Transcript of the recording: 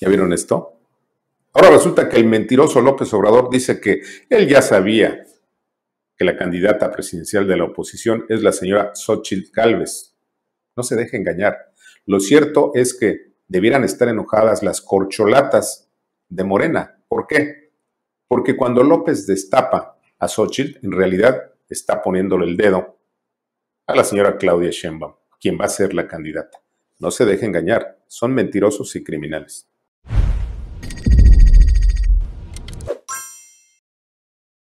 ¿Ya vieron esto? Ahora resulta que el mentiroso López Obrador dice que él ya sabía que la candidata presidencial de la oposición es la señora Xochitl Calves. No se deje engañar. Lo cierto es que debieran estar enojadas las corcholatas de Morena. ¿Por qué? Porque cuando López destapa a Xochitl, en realidad está poniéndole el dedo a la señora Claudia Sheinbaum, quien va a ser la candidata. No se deje engañar, son mentirosos y criminales.